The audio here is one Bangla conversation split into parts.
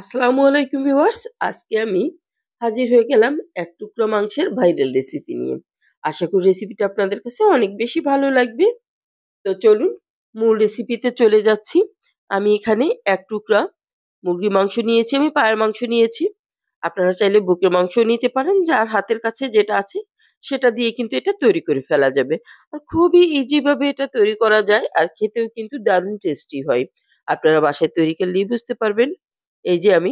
আসসালামু আলাইকুম ভিউয়ার্স আজকে আমি হাজির হয়ে গেলাম এক টুকরো মাংসের ভাইরাল রেসিপি নিয়ে আশা করি রেসিপিটা আপনাদের কাছে অনেক বেশি ভালো লাগবে তো চলুন মূল রেসিপিতে চলে যাচ্ছি আমি এখানে এক টুকরা মুরগির মাংস নিয়েছি আমি পায়ের মাংস নিয়েছি আপনারা চাইলে বুকের মাংস নিতে পারেন যার হাতের কাছে যেটা আছে সেটা দিয়ে কিন্তু এটা তৈরি করে ফেলা যাবে আর খুবই ইজিভাবে এটা তৈরি করা যায় আর খেতেও কিন্তু দারুণ টেস্টি হয় আপনারা বাসায় তৈরি করলেই বুঝতে পারবেন এই যে আমি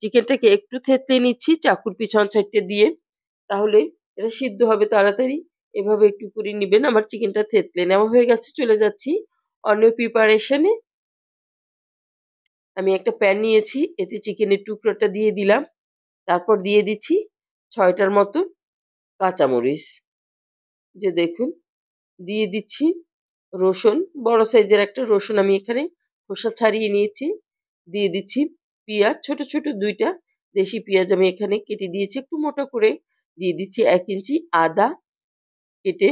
চিকেনটাকে একটু থেতলে নিচ্ছি চাকুর পিছন সাইডটা দিয়ে তাহলে এটা সিদ্ধ হবে তাড়াতাড়ি এভাবে একটু করে নেবেন আমার চিকেনটা থেতলে নেওয়া হয়ে গেছে চলে যাচ্ছি অন্য প্রিপারেশনে আমি একটা প্যান নিয়েছি এতে চিকেনের টুকরোটা দিয়ে দিলাম তারপর দিয়ে দিচ্ছি ছয়টার মতো কাঁচামরিচ যে দেখুন দিয়ে দিচ্ছি রসুন বড় সাইজের একটা রসুন আমি এখানে খোসা ছাড়িয়ে নিয়েছি দিয়ে দিচ্ছি পেঁয়াজ ছোট ছোট দুইটা দেশি পেঁয়াজ আমি এখানে কেটে দিয়েছি একটু মোটা করে দিয়ে দিচ্ছি এক ইঞ্চি আদা কেটে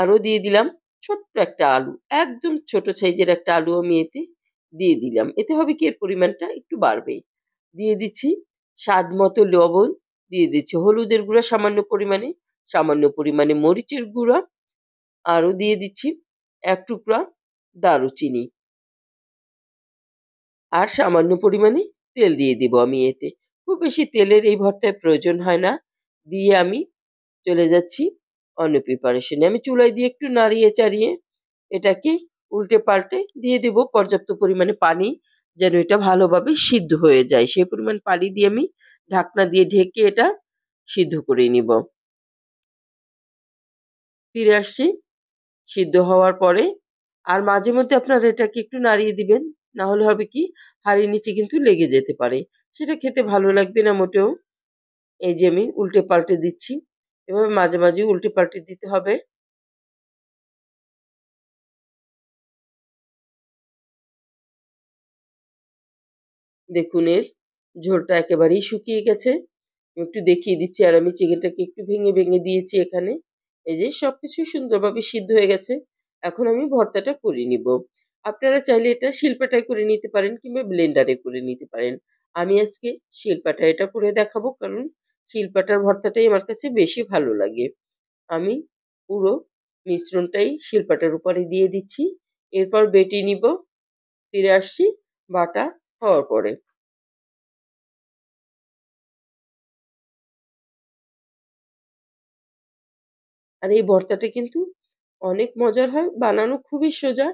আরও দিয়ে দিলাম ছোট্ট একটা আলু একদম ছোট সাইজের একটা আলু আমি এতে দিয়ে দিলাম এতে হবে কি এর পরিমাণটা একটু বাড়বে দিয়ে দিচ্ছি স্বাদ মতো লবণ দিয়ে দিচ্ছি হলুদের গুঁড়া সামান্য পরিমাণে সামান্য পরিমাণে মরিচের গুঁড়া আরও দিয়ে দিচ্ছি এক টুকরা দারুচিনি আর সামান্য পরিমাণে তেল দিয়ে দিব আমি এতে খুব বেশি তেলের এই ভর্তায় প্রয়োজন হয় না দিয়ে আমি চলে যাচ্ছি অন্য প্রিপারেশনে আমি চুলায় দিয়ে একটু নাড়িয়ে চাড়িয়ে এটাকে উল্টে পাল্টে দিয়ে দেব পর্যাপ্ত পরিমাণে পানি যেন এটা ভালোভাবে সিদ্ধ হয়ে যায় সেই পরিমাণ পানি দিয়ে আমি ঢাকনা দিয়ে ঢেকে এটা সিদ্ধ করে নিব ফিরে আসছি সিদ্ধ হওয়ার পরে আর মাঝে মধ্যে আপনারা এটাকে একটু নাড়িয়ে দিবেন না হলে হবে কি হাড়ির নিচে কিন্তু লেগে যেতে পারে সেটা খেতে ভালো লাগবে না মোটেও এই যে আমি উল্টে পাল্টে দিচ্ছি এভাবে মাঝে মাঝে উল্টে পাল্টে দিতে হবে দেখুন এর ঝোলটা একেবারেই শুকিয়ে গেছে একটু দেখিয়ে দিচ্ছি আর আমি চিকেনটাকে একটু ভেঙে ভেঙে দিয়েছি এখানে এই যে সব কিছুই সুন্দরভাবে সিদ্ধ হয়ে গেছে এখন আমি ভর্তাটা করে নিব আপনারা চাইলে এটা শিল্পাটায় করে নিতে পারেন কিংবা ব্লেন্ডারে করে নিতে পারেন আমি আজকে শিল্পাটা এটা করে দেখাবো কারণ শিল্পাটার ভর্তাটাই আমার কাছে বেশি ভালো লাগে আমি পুরো মিশ্রণটাই শিল্পাটার উপরে দিয়ে দিচ্ছি এরপর বেটে নিব ফিরে আসছি বাটা হওয়ার পরে আর এই ভর্তাটা কিন্তু অনেক মজার হয় বানানো খুবই সোজা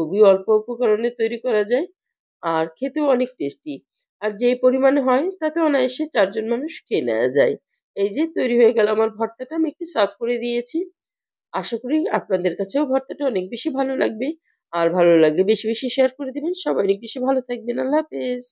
খুবই অল্প উপকরণে তৈরি করা যায় আর খেতেও অনেক টেস্টি আর যেই পরিমাণে হয় তাতে অনায়াসে চারজন মানুষ খেয়ে নেওয়া যায় এই যে তৈরি হয়ে গেল আমার ভর্তাটা আমি একটু সার্ভ করে দিয়েছি আশা করি আপনাদের কাছেও ভর্তাটা অনেক বেশি ভালো লাগবে আর ভালো লাগলে বেশি বেশি শেয়ার করে দেবেন সবাই অনেক বেশি ভালো থাকবেন আল্লাহ হাফেজ